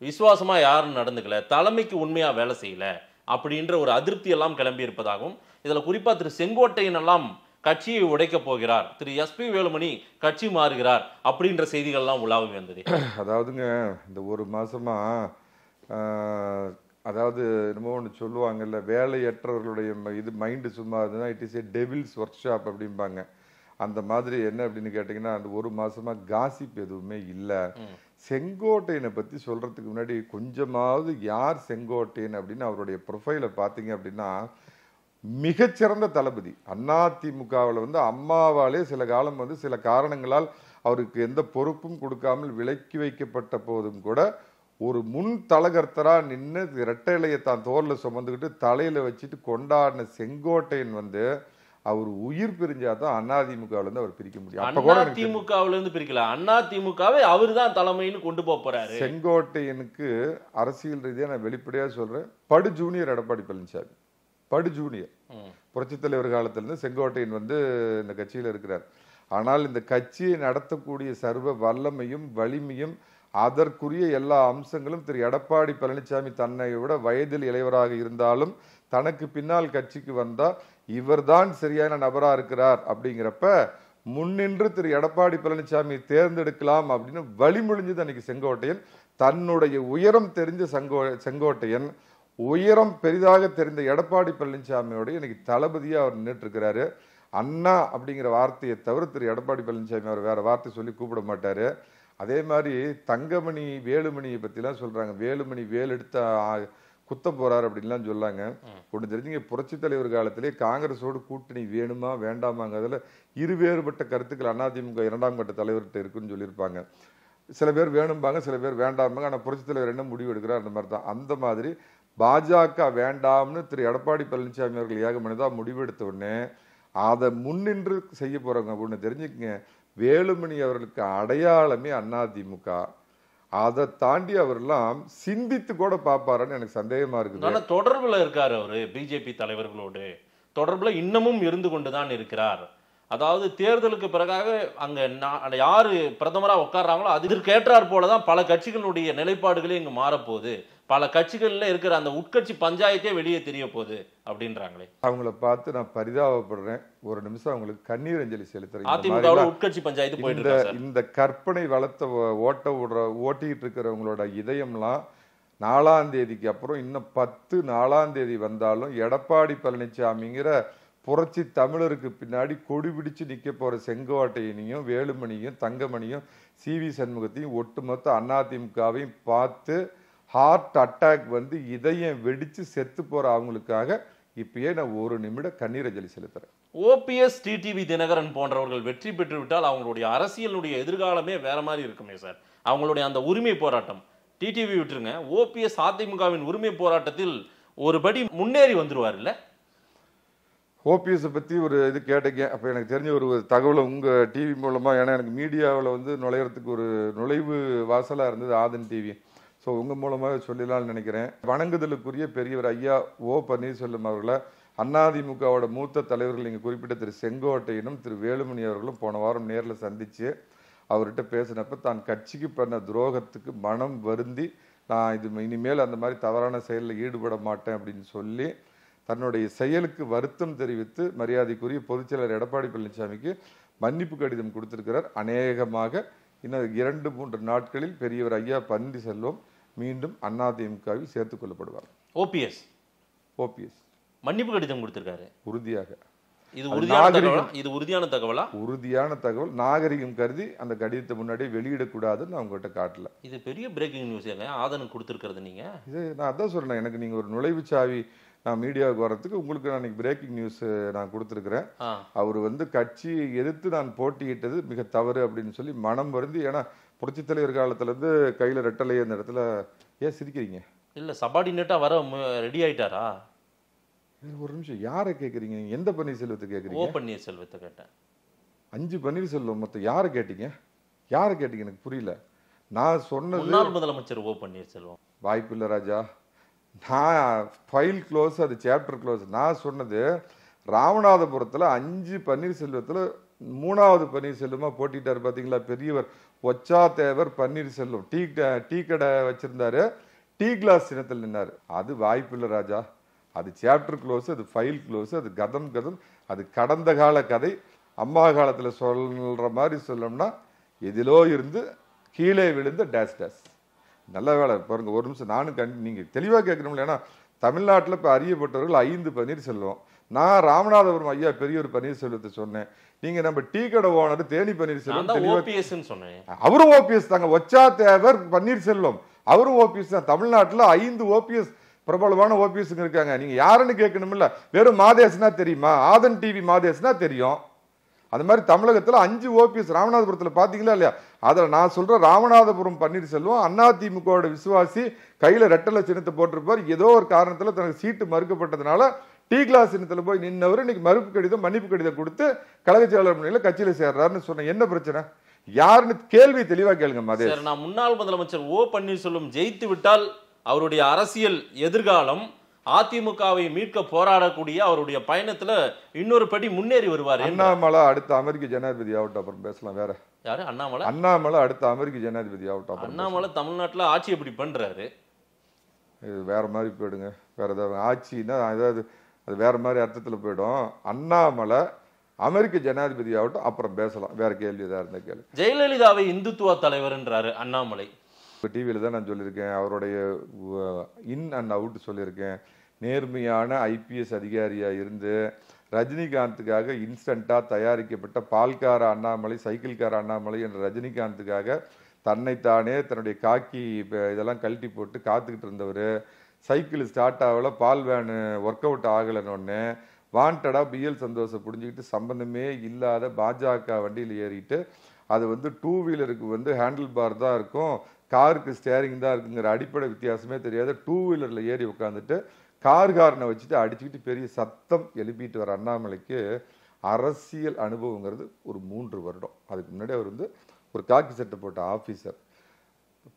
விசுவாசமா யாரும் நடந்துக்கல தலைமைக்கு உண்மையா வேலை செய்யல அப்படின்ற ஒரு அதிருப்தி எல்லாம் கிளம்பி இருப்பதாகவும் இதில் குறிப்பாக திரு செங்கோட்டையன் எல்லாம் கட்சியை உடைக்க போகிறார் திரு எஸ்பி வேலுமணி கட்சி மாறுகிறார் அப்படின்ற செய்திகள்லாம் உலாவி வந்தது அதாவதுங்க இந்த ஒரு மாசமா அதாவது என்னமோ ஒன்று சொல்லுவாங்கல்ல வேலையற்றவர்களுடைய இது மைண்டு சும்மா இருந்ததுன்னா it is a devil's workshop அப்படிம்பாங்க அந்த மாதிரி என்ன அப்படின்னு கேட்டிங்கன்னா அந்த ஒரு மாதமாக காசிப் எதுவுமே இல்லை செங்கோட்டையனை பற்றி சொல்கிறதுக்கு முன்னாடி கொஞ்சமாவது யார் செங்கோட்டையன் அப்படின்னு அவருடைய ப்ரொஃபைலை பார்த்தீங்க அப்படின்னா மிகச்சிறந்த தளபதி அதிமுகவில் வந்து அம்மாவாலே சில காலம் வந்து சில காரணங்களால் அவருக்கு எந்த பொறுப்பும் கொடுக்காமல் விலக்கி வைக்கப்பட்ட போதும் கூட ஒரு முன் தலகர்த்தராக நின்று இலையை தான் தோலில் சுமந்துக்கிட்டு தலையில் வச்சுட்டு கொண்டாடின செங்கோட்டையன் வந்து அவர் உயிர் பிரிஞ்சா தான் அண்ணா அவர் பிரிக்க முடியும் அப்போ கூட திமுகவிலேருந்து பிரிக்கலாம் அண்ணா திமுகவை அவர் தான் தலைமைன்னு கொண்டு போக செங்கோட்டையனுக்கு அரசியல் ரீதியாக நான் வெளிப்படையா சொல்றேன் படு ஜூனியர் எடப்பாடி பழனிசாமி படு ஜூனியர் புரட்சி தலைவர் இருந்து செங்கோட்டையன் வந்து இந்த கட்சியில் இருக்கிறார் ஆனால் இந்த கட்சியை நடத்தக்கூடிய சர்வ வல்லமையும் வலிமையும் அதற்குரிய எல்லா அம்சங்களும் திரு எடப்பாடி பழனிசாமி தன்னை விட வயதில் இளையவராக இருந்தாலும் தனக்கு பின்னால் கட்சிக்கு வந்தால் இவர்தான் சரியான நபராக இருக்கிறார் அப்படிங்கிறப்ப முன்னின்று திரு எடப்பாடி பழனிசாமி தேர்ந்தெடுக்கலாம் அப்படின்னு வழிமொழிஞ்சது அன்னைக்கு செங்கோட்டையன் தன்னுடைய உயரம் தெரிஞ்ச செங்கோ செங்கோட்டையன் உயரம் பெரிதாக தெரிந்த எடப்பாடி பழனிசாமியோடைய இன்னைக்கு தளபதியாக அவர் நின்றுட்டுருக்கிறாரு அண்ணா அப்படிங்கிற வார்த்தையை தவிர திரு எடப்பாடி பழனிசாமி அவர் வேறு வார்த்தை சொல்லி கூப்பிட மாட்டார் அதே மாதிரி தங்கமணி வேலுமணியை பற்றிலாம் சொல்கிறாங்க வேலுமணி வேலெடுத்த குத்த போறாரு அப்படின்லாம் சொல்லாங்க ஒன்று தெரிஞ்சுங்க புரட்சி தலைவர் காலத்திலே காங்கிரஸோடு கூட்டணி வேணுமா வேண்டாமாங்கிறதுல இருவேறுபட்ட கருத்துக்கள் அதிமுக இரண்டாம் கட்ட தலைவர்கிட்ட இருக்குன்னு சொல்லியிருப்பாங்க சில பேர் வேணும்பாங்க சில பேர் வேண்டாம்பாங்க ஆனால் புரட்சி தலைவர் என்ன முடிவு எடுக்கிறார் அந்த மாதிரி தான் அந்த மாதிரி பாஜக வேண்டாம்னு திரு எடப்பாடி பழனிசாமி அவர்கள் தான் முடிவெடுத்த உடனே அதை முன்னின்று செய்ய போகிறவங்க அப்படின்னு தெரிஞ்சுக்கங்க வேலுமணி அவர்களுக்கு அடையாளமே அதிமுக அதை தாண்டி அவர்லாம் சிந்தித்து கூட பார்ப்பாரான்னு எனக்கு சந்தேகமா இருக்குது ஆனால் தொடர்பில் இருக்கார் அவர் பிஜேபி தலைவர்களோடு தொடர்பில் இன்னமும் இருந்து கொண்டு தான் இருக்கிறார் அதாவது தேர்தலுக்கு பிறகாக அங்கே நான் யார் பிரதமராக உட்காடுறாங்களோ அதற்கேற்றார் போல தான் பல கட்சிகளுடைய நிலைப்பாடுகளே இங்கே மாறப்போகுது பல கட்சிகளில் இருக்கிற அந்த உட்கட்சி பஞ்சாயத்தே வெளியே தெரிய போகுது அப்படின்றாங்களே அவங்கள பார்த்து நான் பரிதாபப்படுறேன் ஒரு நிமிஷம் அவங்களுக்கு கண்ணீர் அஞ்சலி செலுத்துறேன் உட்கட்சி பஞ்சாயத்து போயிட்டு இந்த கற்பனை வளர்த்த ஓட்ட விடுற ஓட்டிக்கிட்டு இருக்கிறவங்களோட இதயம்லாம் நாலாம் தேதிக்கு அப்புறம் இன்னும் பத்து நாலாம் தேதி வந்தாலும் எடப்பாடி பழனிசாமிங்கிற புரட்சி தமிழருக்கு பின்னாடி கொடி பிடிச்சு நிற்க போகிற செங்கோட்டையினையும் வேலுமணியும் தங்கமணியும் சி வி சண்முகத்தையும் ஒட்டுமொத்த அதிமுகவையும் பார்த்து ஹார்ட் அட்டாக் வந்து இதயம் வெடித்து செத்து போகிற அவங்களுக்காக இப்பயே நான் ஒரு நிமிடம் கண்ணீரஞ்சலி செலுத்துகிறேன் ஓபிஎஸ் டிடிவி தினகரன் போன்றவர்கள் வெற்றி பெற்றுவிட்டால் அவங்களுடைய அரசியலுடைய எதிர்காலமே வேற மாதிரி இருக்குமே சார் அவங்களுடைய அந்த உரிமை போராட்டம் டிடிவி விட்டுருங்க ஓபிஎஸ் அதிமுகவின் உரிமை போராட்டத்தில் ஒரு படி முன்னேறி வந்துருவார் இல்லை ஓபிஎஸ் பற்றி ஒரு இது கேட்டீங்க அப்போ எனக்கு தெரிஞ்ச ஒரு தகவலை உங்கள் டிவி மூலமாக ஏன்னா எனக்கு மீடியாவில் வந்து நுழையிறதுக்கு ஒரு நுழைவு வாசலாக இருந்தது ஆதன் டிவி ஸோ உங்கள் மூலமாக சொல்லலாம்னு நினைக்கிறேன் வணங்குதலுக்குரிய பெரியவர் ஐயா ஓ பன்னீர்செல்வம் அவர்களை அண்ணாதிமுகவோட மூத்த தலைவர்கள் இங்கே குறிப்பிட்ட திரு செங்கோட்டையனும் திரு வேலுமணி அவர்களும் போன வாரம் நேரில் சந்தித்து அவர்கிட்ட பேசினப்ப தான் கட்சிக்கு பண்ண துரோகத்துக்கு மனம் வருந்தி நான் இது இனிமேல் அந்த மாதிரி தவறான செயலில் ஈடுபட மாட்டேன் அப்படின்னு சொல்லி தன்னுடைய செயலுக்கு வருத்தம் தெரிவித்து மரியாதைக்குரிய பொதுச்செயலர் எடப்பாடி பழனிசாமிக்கு மன்னிப்பு கடிதம் கொடுத்திருக்கிறார் அநேகமாக இன்னும் இரண்டு மூன்று நாட்களில் பெரியவர் ஐயா பன்னீர்செல்வம் மீண்டும் அதிமுகவை சேர்த்து கொள்ளப்படுவார் ஓபிஎஸ் ஓபிஎஸ் மன்னிப்பு கடிதம் கொடுத்திருக்காரு உறுதியாக இது உறுதியான இது உறுதியான தகவலா உறுதியான தகவல் நாகரிகம் கருதி அந்த கடிதத்தை முன்னாடியே வெளியிடக்கூடாதுன்னு அவங்ககிட்ட காட்டல இது பெரிய பிரேக்கிங் நியூஸ் ஏங்க ஆதனம் கொடுத்துருக்கிறது நீங்க இது நான் அதான் சொல்றேன் எனக்கு நீங்க ஒரு நுழைவுச்சாவி நான் மீடியாவுக்கு வர்றதுக்கு உங்களுக்கு நான் இன்னைக்கு பிரேக்கிங் நியூஸ் நான் கொடுத்துருக்குறேன் அவர் வந்து கட்சியை எதிர்த்து நான் போட்டியிட்டது மிக தவறு அப்படின்னு சொல்லி மனம் வருந்து ஏன்னா புரட்சி தலைவர் காலத்துலேருந்து கையில் ரெட்டலையே அந்த இடத்துல ஏன் சிரிக்கிறீங்க இல்லை சபார்டினேட்டாக வர ரெடி ஆயிட்டாரா ஒரு நிமிஷம் யாரை கேட்குறீங்க நீங்கள் எந்த பன்னீர்செல்வத்தை கேட்குறீங்க ஓ பன்னீர்செல்வத்தை கேட்டேன் அஞ்சு பன்னீர்செல்வம் மொத்தம் யாரை கேட்டீங்க யாரை கேட்டீங்க எனக்கு புரியல நான் சொன்னது முதலமைச்சர் ஓ பன்னீர்செல்வம் வாய்ப்பு இல்லை ராஜா நான் ஃபைல் க்ளோஸ் அது சாப்டர் க்ளோஸ் நான் சொன்னது ராமநாதபுரத்தில் அஞ்சு பன்னீர்செல்வத்தில் மூணாவது பன்னீர்செல்வமாக போட்டிட்டார் பார்த்தீங்களா பெரியவர் ஒச்சா தேவர் பன்னீர்செல்வம் டீ டீ கடை வச்சிருந்தாரு டீ கிளாஸ் சின்னத்தில் நின்னார் அது வாய்ப்பு இல்லை ராஜா அது சாப்டர் க்ளோஸ் அது ஃபைல் க்ளோஸ் அது கதம் கதம் அது கடந்த கால கதை அம்மா காலத்தில் சொல்கிற மாதிரி சொல்லோம்னா எதிலோ இருந்து கீழே விழுந்த டேஸ் டேஸ் நல்ல வேலை பாருங்க ஒரு நிமிஷம் நானும் கண் நீங்கள் தெளிவாக கேட்கணும்ல ஏன்னா தமிழ்நாட்டில் இப்போ அறியப்பட்டவர்கள் ஐந்து பன்னீர் செல்வம் நான் ராமநாதபுரம் ஐயா பெரிய ஒரு பன்னீர்செல்வத்தை சொன்னேன் நீங்க நம்ம டீ கடை ஓனர் தேனி பன்னீர்செல்வம் சொன்னேன் அவரும் ஓபிஎஸ் தாங்க ஒச்சா தேவர் பன்னீர்செல்வம் அவரும் ஓபிஎஸ் தான் தமிழ்நாட்டில் ஐந்து ஓபிஎஸ் பிரபலமான ஓபிஎஸ்ங்க இருக்காங்க நீங்க யாருன்னு கேட்கணும்ல வெறும் மாதேசனா தெரியுமா ஆதன் டிவி மாதேசனா தெரியும் அது மாதிரி தமிழகத்தில் அஞ்சு ஓபிஎஸ் ராமநாதபுரத்தில் பார்த்தீங்களா இல்லையா அதில் நான் சொல்கிறேன் ராமநாதபுரம் பன்னீர்செல்வம் அதிமுகவோட விசுவாசி கையில் ரெட்டலை சின்னத்தை போட்டிருப்பார் ஏதோ ஒரு காரணத்தில் தனக்கு சீட்டு மறுக்கப்பட்டதுனால டி கிளாஸ் இனத்தில் போய் நின்றவர் இன்னைக்கு மறுப்பு கடிதம் மன்னிப்பு கடிதம் கொடுத்து கழக செயலாளர் முன்னிலையில் கட்சியில் சேர்றாருன்னு சொன்ன என்ன பிரச்சனை யாருன்னு கேள்வி தெளிவாக கேளுங்க மாதிரி நான் முன்னாள் முதலமைச்சர் ஓ பன்னீர்செல்வம் ஜெயித்து விட்டால் அவருடைய அரசியல் எதிர்காலம் அதிமுகவை மீட்க போராடக்கூடிய அவருடைய பயணத்துல இன்னொரு படி முன்னேறி வருவார் அண்ணாமலை அடுத்த அமெரிக்க ஜனாதிபதி ஆகட்டும் அப்புறம் பேசலாம் வேற யாரு அண்ணாமலை அண்ணாமலை அடுத்த அமெரிக்க ஜனாதிபதி ஆகட்டும் அண்ணாமலை தமிழ்நாட்டில் ஆட்சி எப்படி பண்றாரு இது வேற மாதிரி போயிடுங்க வேற ஏதாவது ஆட்சின்னா ஏதாவது அது வேறு மாதிரி அர்த்தத்தில் போயிடும் அண்ணாமலை அமெரிக்க ஜனாதிபதி அப்புறம் பேசலாம் வேற கேள்வி ஏதாவது இருந்தால் கேள்வி ஜெயலலிதாவை இந்துத்துவ தலைவர்ன்றாரு அண்ணாமலை இப்போ டிவியில் தான் நான் சொல்லியிருக்கேன் அவருடைய இன் அண்ட் அவுட் சொல்லியிருக்கேன் நேர்மையான ஐபிஎஸ் அதிகாரியாக இருந்து ரஜினிகாந்துக்காக இன்ஸ்டண்ட்டாக தயாரிக்கப்பட்ட பால்கார அண்ணாமலை சைக்கிள்கார அண்ணாமலை என்ற ரஜினிகாந்துக்காக தன்னைத்தானே தன்னுடைய காக்கி இதெல்லாம் கழட்டி போட்டு காத்துக்கிட்டு இருந்தவர் சைக்கிள் ஸ்டார்ட் ஆகலை பால் வேனு ஒர்க் அவுட் ஒன்று வாண்டடாக பிஎல் சந்தோஷம் பிடிஞ்சிக்கிட்டு சம்மந்தமே இல்லாத பாஜக வண்டியில் ஏறிட்டு அது வந்து டூ வீலருக்கு வந்து ஹேண்டில் பார் தான் இருக்கும் காருக்கு ஸ்டேரிங் தான் இருக்குங்கிற அடிப்படை வித்தியாசமே தெரியாத டூ வீலரில் ஏறி உட்காந்துட்டு கார் காரனை வச்சுட்டு அடிச்சுக்கிட்டு பெரிய சத்தம் எழுப்பிட்டு வர அண்ணாமலைக்கு அரசியல் அனுபவங்கிறது ஒரு மூன்று வருடம் அதுக்கு முன்னாடி அவர் வந்து ஒரு காக்கி சட்டை போட்ட ஆஃபீஸர்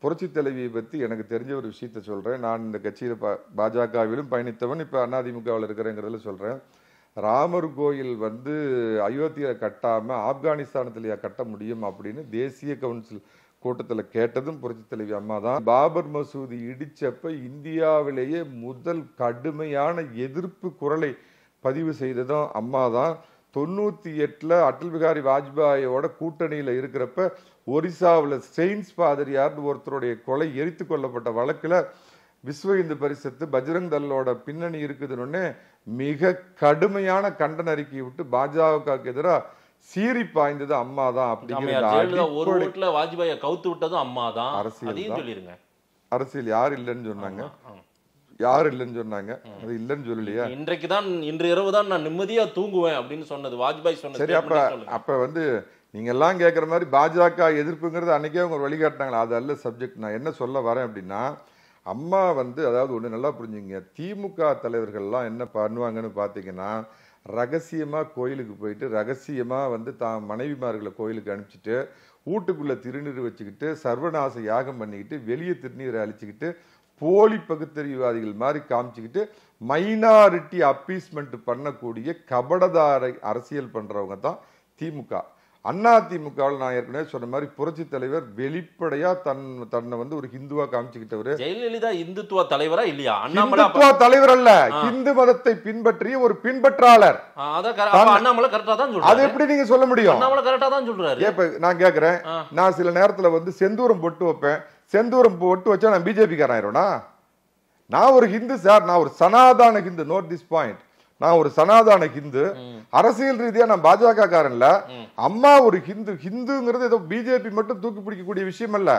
புரட்சி தலைவியை பற்றி எனக்கு தெரிஞ்ச ஒரு விஷயத்த சொல்கிறேன் நான் இந்த கட்சியில் பா பாஜகவிலும் பயணித்தவன் இப்போ அதிமுகவில் இருக்கிறேங்கிறதுல சொல்கிறேன் ராமர் கோயில் வந்து அயோத்தியில் கட்டாமல் ஆப்கானிஸ்தானத்திலேயே கட்ட முடியும் அப்படின்னு தேசிய கவுன்சில் கூட்டத்தில் கேட்டதும் புரட்சி தலைவி அம்மா தான் பாபர் மசூதி இடித்தப்ப இந்தியாவிலேயே முதல் கடுமையான எதிர்ப்பு குரலை பதிவு செய்ததும் அம்மா தான் தொண்ணூற்றி எட்டில் அட்டல் பிகாரி வாஜ்பாயோட கூட்டணியில் இருக்கிறப்ப ஒரிசாவில் செயின்ஸ் பாதிரியார்னு ஒருத்தருடைய கொலை எரித்து கொள்ளப்பட்ட வழக்கில் விஸ்வ இந்து பரிசத்து பஜ்ரங் தல்லோட பின்னணி இருக்குதுன்னு மிக கடுமையான கண்டன அறிக்கையை விட்டு பாஜகவுக்கு எதிராக சீறி பாய்ந்தது அம்மா தான் அப்படிங்கிறது ஒரு வீட்டில் வாஜ்பாயை கவுத்து விட்டதும் அம்மா தான் அரசியல் அரசியல் யார் இல்லைன்னு சொன்னாங்க யாரும் இல்லைன்னு சொன்னாங்க அது இல்லைன்னு சொல்லலையா இன்றைக்கு தான் இன்று இரவு தான் நான் நிம்மதியாக தூங்குவேன் அப்படின்னு சொன்னது வாஜ்பாய் சொன்னது சரி அப்போ அப்போ வந்து நீங்க எல்லாம் கேட்குற மாதிரி பாஜக எதிர்ப்புங்கிறது அன்றைக்கே அவங்க வழிகாட்டினாங்களா அது அல்ல சப்ஜெக்ட் நான் என்ன சொல்ல வரேன் அப்படின்னா அம்மா வந்து அதாவது ஒன்று நல்லா புரிஞ்சுங்க திமுக தலைவர்கள்லாம் என்ன பண்ணுவாங்கன்னு பார்த்தீங்கன்னா ரகசியமாக கோயிலுக்கு போயிட்டு ரகசியமாக வந்து தான் மனைவிமார்களை கோயிலுக்கு அனுப்பிச்சிட்டு வீட்டுக்குள்ளே திருநீர் வச்சுக்கிட்டு சர்வநாச யாகம் பண்ணிக்கிட்டு வெளியே திருநீரை அழிச்சிக்கிட்டு போலி பகுத்தறிவாதிகள் மாதிரி காமிச்சுக்கிட்டு மைனாரிட்டி அப்பீஸ்மெண்ட் பண்ணக்கூடிய கபடதாரை அரசியல் பண்ணுறவங்க தான் திமுக அண்ணா திமுகவில் நான் ஏற்கனவே சொன்ன மாதிரி புரட்சி தலைவர் வெளிப்படையா தன் தன்னை வந்து ஒரு ஹிந்துவா காமிச்சுக்கிட்டவர் ஜெயலலிதா இந்துத்துவ தலைவரா இல்லையா இந்துத்துவ தலைவர் அல்ல இந்து மதத்தை பின்பற்றிய ஒரு பின்பற்றாளர் அது எப்படி நீங்க சொல்ல முடியும் நான் கேக்குறேன் நான் சில நேரத்துல வந்து செந்தூரம் பொட்டு வைப்பேன் செந்தூரம் போட்டு வச்சா நான் பிஜேபிக்காரன் நான் ஒரு ஹிந்து சார் நான் ஒரு சனாதான ஹிந்து நோட் திஸ் பாயிண்ட் நான் ஒரு சனாதான ஹிந்து அரசியல் ரீதியா நான் பாஜக காரன்ல அம்மா ஒரு ஹிந்து ஹிந்துங்கிறது ஏதோ பிஜேபி மட்டும் தூக்கி பிடிக்கக்கூடிய விஷயம் அல்ல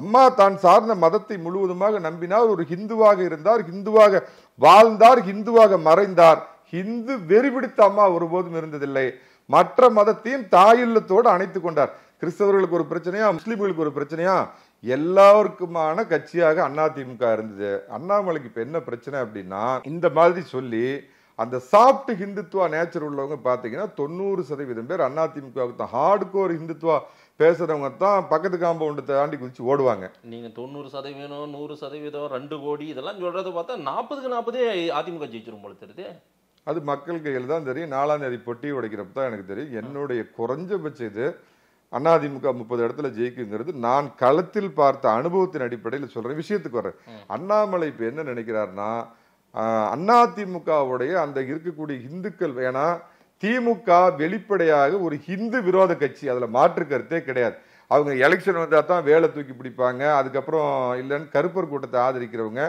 அம்மா தான் சார்ந்த மதத்தை முழுவதுமாக நம்பினார் ஒரு ஹிந்துவாக இருந்தார் ஹிந்துவாக வாழ்ந்தார் ஹிந்துவாக மறைந்தார் ஹிந்து வெறிபிடித்த அம்மா ஒருபோதும் இருந்ததில்லை மற்ற மதத்தையும் தாயுள்ளத்தோடு அணைத்துக் கொண்டார் கிறிஸ்தவர்களுக்கு ஒரு பிரச்சனையா முஸ்லீம்களுக்கு ஒரு பிரச்சனையா எல்லாருக்குமான கட்சியாக அதிமுக இருந்தது அண்ணாமலைக்கு இப்போ என்ன பிரச்சனை அப்படின்னா இந்த மாதிரி சொல்லி அந்த சாஃப்ட் ஹிந்துத்துவா நேச்சர் உள்ளவங்க பார்த்தீங்கன்னா தொண்ணூறு சதவீதம் பேர் அதிமுகவுக்கு தான் ஹார்டு கோர் ஹிந்துத்துவா பேசுறவங்க தான் பக்கத்து காம்பவுண்டு தாண்டி குதிச்சு ஓடுவாங்க நீங்க தொண்ணூறு சதவீதம் நூறு சதவீதம் ரெண்டு கோடி இதெல்லாம் சொல்றத பார்த்தா நாற்பதுக்கு நாற்பதே அதிமுக ஜெயிச்சிரும் போல தெரியுது அது மக்கள் கையில் தான் தெரியும் நாலாம் தேதி பொட்டி உடைக்கிறப்ப தான் எனக்கு தெரியும் என்னுடைய குறைஞ்சபட்ச இது அதிமுக முப்பது இடத்துல ஜெயிக்குங்கிறது நான் களத்தில் பார்த்த அனுபவத்தின் அடிப்படையில் சொல்கிறேன் விஷயத்துக்கு வர்றேன் அண்ணாமலை இப்போ என்ன நினைக்கிறாருன்னா அதிமுகவுடைய அந்த இருக்கக்கூடிய இந்துக்கள் வேணா திமுக வெளிப்படையாக ஒரு ஹிந்து விரோத கட்சி அதில் மாற்று கருத்தே கிடையாது அவங்க எலெக்ஷன் வந்தால் தான் வேலை தூக்கி பிடிப்பாங்க அதுக்கப்புறம் இல்லைன்னு கருப்பர் கூட்டத்தை ஆதரிக்கிறவங்க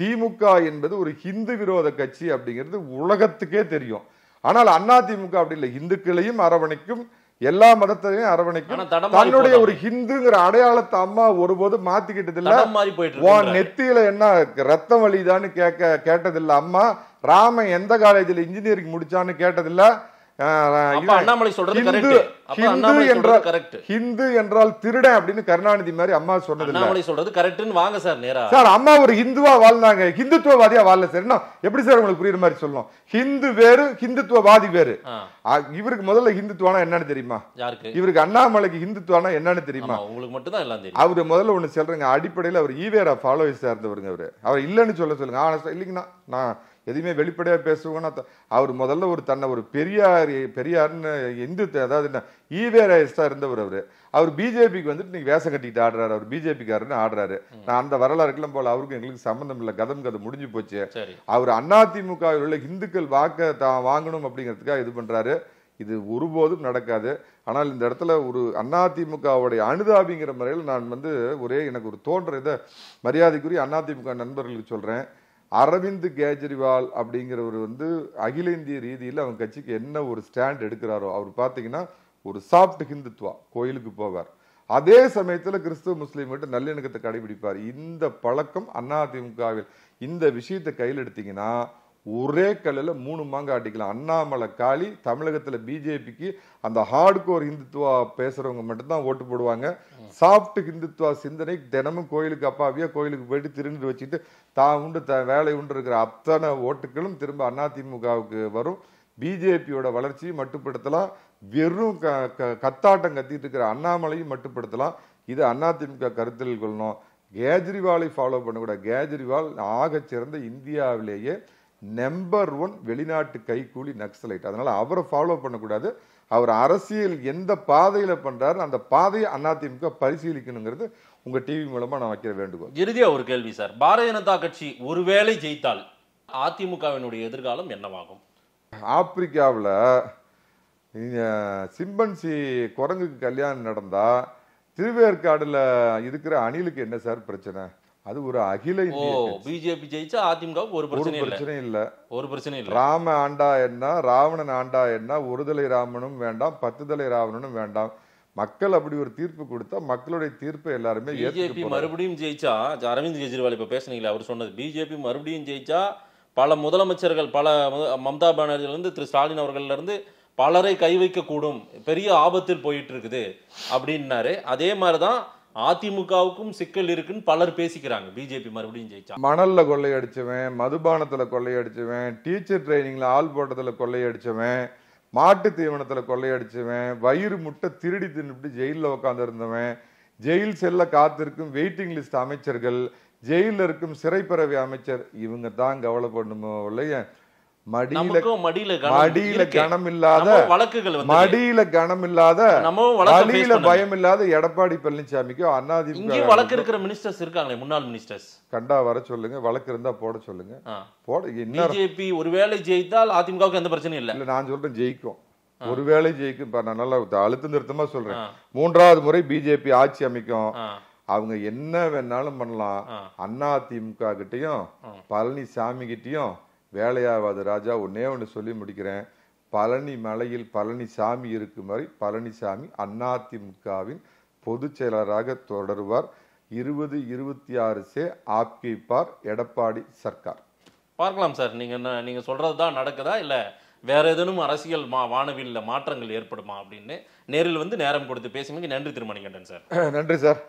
திமுக என்பது ஒரு ஹிந்து விரோத கட்சி அப்படிங்கிறது உலகத்துக்கே தெரியும் ஆனால் அதிமுக அப்படி இல்லை இந்துக்களையும் அரவணைக்கும் எல்லா மதத்தையும் அரவணைக்கும் தன்னுடைய ஒரு ஹிந்துங்கிற அடையாளத்தை அம்மா ஒருபோது இல்ல நெத்தியில என்ன ரத்தம் வழிதான்னு கேட்க கேட்டதில்லை அம்மா ராமன் எந்த காலேஜில் இன்ஜினியரிங் முடிச்சான்னு கேட்டதில்லை அண்ணாமலை சொல்றது ஹிந்து என்றால் திருடன் அப்படின்னு கருணாநிதி மாதிரி அம்மா சொல்றது வாங்க சார் அம்மா ஒரு ஹிந்துவா வாழ்ந்தாங்க ஹிந்துத்துவவாதியா வாழல சார் என்ன எப்படி சார் உங்களுக்கு புரியுற மாதிரி ஹிந்து இவருக்கு முதல்ல என்னன்னு தெரியுமா இவருக்கு அண்ணாமலைக்கு என்னன்னு தெரியுமா முதல்ல சொல்றேங்க அடிப்படையில் ஈவேரா அவர் சொல்ல சொல்லுங்க ஆனா எதையுமே வெளிப்படையாக பேசுவோன்னா அவர் முதல்ல ஒரு தன்னை ஒரு பெரியார் பெரியார்னு இந்து அதாவது என்ன ஈவேராயிஸ்டாக இருந்தவர் அவர் அவர் பிஜேபிக்கு வந்துட்டு நீங்கள் வேச கட்டிக்கிட்டு ஆடுறாரு அவர் பிஜேபிக்காரன்னு ஆடுறாரு நான் அந்த வரலாறுக்கெல்லாம் போல அவருக்கும் எங்களுக்கு சம்மந்தம் இல்லை கதம் கதை முடிஞ்சு போச்சு அவர் அதிமுக உள்ள இந்துக்கள் வாக்க தான் வாங்கணும் அப்படிங்கிறதுக்காக இது பண்ணுறாரு இது ஒருபோதும் நடக்காது ஆனால் இந்த இடத்துல ஒரு அதிமுகவுடைய அனுதாபிங்கிற முறையில் நான் வந்து ஒரே எனக்கு ஒரு தோன்ற இதை மரியாதைக்குரிய அதிமுக நண்பர்களுக்கு சொல்கிறேன் அரவிந்த் கேஜ்ரிவால் அப்படிங்கிறவர் வந்து அகில இந்திய ரீதியில் அவங்க கட்சிக்கு என்ன ஒரு ஸ்டாண்ட் எடுக்கிறாரோ அவர் பார்த்தீங்கன்னா ஒரு சாஃப்ட் ஹிந்துத்வா கோயிலுக்கு போவார் அதே சமயத்தில் கிறிஸ்துவ முஸ்லீம் மட்டும் நல்லிணக்கத்தை கடைபிடிப்பார் இந்த பழக்கம் அதிமுகவில் இந்த விஷயத்தை கையில் எடுத்தீங்கன்னா ஒரே கல்லில் மூணு மாங்க அடிக்கலாம் அண்ணாமலை காளி தமிழகத்தில் பிஜேபிக்கு அந்த ஹார்ட்கோர் ஹிந்துத்துவா பேசுகிறவங்க மட்டும்தான் ஓட்டு போடுவாங்க சாஃப்ட் ஹிந்துத்துவா சிந்தனை தினமும் கோயிலுக்கு அப்பாவியா கோயிலுக்கு போயிட்டு திருண்டு வச்சுட்டு தான் உண்டு த வேலை உண்டு இருக்கிற அத்தனை ஓட்டுகளும் திரும்ப அதிமுகவுக்கு வரும் பிஜேபியோட வளர்ச்சியும் மட்டுப்படுத்தலாம் வெறும் க க கத்தாட்டம் கத்திட்டு இருக்கிற அண்ணாமலையும் மட்டுப்படுத்தலாம் இது அதிமுக கருத்தில் கொள்ளணும் கேஜ்ரிவாலை ஃபாலோ பண்ணக்கூடாது கேஜ்ரிவால் ஆகச்சிறந்த இந்தியாவிலேயே நம்பர் ஒன் வெளிநாட்டு கைக்கூலி நக்சலைட் அதனால் அவரை ஃபாலோ பண்ணக்கூடாது அவர் அரசியல் எந்த பாதையில் பண்ணுறாரு அந்த பாதையை அதிமுக பரிசீலிக்கணுங்கிறது உங்கள் டிவி மூலமாக நான் வைக்கிற வேண்டுகோள் இறுதியாக ஒரு கேள்வி சார் பாரதிய ஜனதா கட்சி ஒருவேளை ஜெயித்தால் அதிமுகவினுடைய எதிர்காலம் என்னவாகும் ஆப்பிரிக்காவில் சிம்பன்சி குரங்குக்கு கல்யாணம் நடந்தால் திருவேற்காடில் இருக்கிற அணிலுக்கு என்ன சார் பிரச்சனை அது ஒரு அகில பிஜேபி ஜெயிச்சா அதிமுகவுக்கு ஒரு பிரச்சனை பிரச்சனை இல்ல ஒரு பிரச்சனை இல்ல ராம ஆண்டா என்ன ராவணன் ஆண்டா என்ன ஒரு தலை ராமனும் வேண்டாம் பத்து தலை ராவணனும் வேண்டாம் மக்கள் அப்படி ஒரு தீர்ப்பு கொடுத்தா மக்களுடைய தீர்ப்பு எல்லாருமே பிஜேபி மறுபடியும் ஜெயிச்சா அரவிந்த் கெஜ்ரிவால் இப்ப பேசுனீங்களே அவர் சொன்னது பிஜேபி மறுபடியும் ஜெயிச்சா பல முதலமைச்சர்கள் பல மம்தா இருந்து திரு ஸ்டாலின் அவர்கள்ல இருந்து பலரை கை வைக்கக்கூடும் பெரிய ஆபத்தில் போயிட்டு இருக்குது அப்படின்னாரு அதே மாதிரிதான் அதிமுகவுக்கும் சிக்கல் இருக்குன்னு பலர் பேசிக்கிறாங்க பிஜேபி மறுபடியும் ஜெயிச்சா மணல்ல கொள்ளையடிச்சவன் மதுபானத்துல கொள்ளையடிச்சவன் டீச்சர் ட்ரைனிங்ல ஆள் போட்டதுல கொள்ளையடிச்சவன் மாட்டு தீவனத்துல கொள்ளையடிச்சவன் வயிறு முட்டை திருடி தின்னுட்டு ஜெயிலில் உட்காந்து இருந்தவன் ஜெயில் செல்ல காத்திருக்கும் வெயிட்டிங் லிஸ்ட் அமைச்சர்கள் ஜெயிலில் இருக்கும் சிறைப்பறவை அமைச்சர் இவங்க தான் கவலைப்படணுமோ இல்லையா மடியில மடியில கணம் இல்லாத வழக்குகள் மடியில பயம் இல்லாத எடப்பாடி பழனிசாமிக்கும் அண்ணாதிமுக வழக்கு இருக்கிற மினிஸ்டர்ஸ் இருக்காங்களே முன்னாள் மினிஸ்டர்ஸ் கண்டா வர சொல்லுங்க வழக்கு இருந்தா போட சொல்லுங்க போட என்ன பிஜேபி ஒருவேளை ஜெயித்தால் அதிமுகவுக்கு எந்த பிரச்சனையும் இல்ல நான் சொல்றேன் ஜெயிக்கும் ஒருவேளை ஜெயிக்கும் நான் நல்லா அழுத்த நிறுத்தமா சொல்றேன் மூன்றாவது முறை பிஜேபி ஆட்சி அமைக்கும் அவங்க என்ன வேணாலும் பண்ணலாம் அண்ணா திமுக கிட்டையும் பழனிசாமி கிட்டையும் வேலையாவாது ராஜா ஒன்றே ஒன்று சொல்லி முடிக்கிறேன் பழனி மலையில் சாமி இருக்கும் வரை பழனிசாமி அதிமுகவின் பொதுச் செயலராக தொடருவார் இருபது இருபத்தி ஆறு சே ஆப்பிப்பார் எடப்பாடி சர்க்கார் பார்க்கலாம் சார் நீங்கள் நீங்கள் சொல்கிறது தான் நடக்குதா இல்லை வேறு ஏதேனும் அரசியல் மா வானவியில் மாற்றங்கள் ஏற்படுமா அப்படின்னு நேரில் வந்து நேரம் கொடுத்து பேசுங்க நன்றி திருமணிகண்டன் சார் நன்றி சார்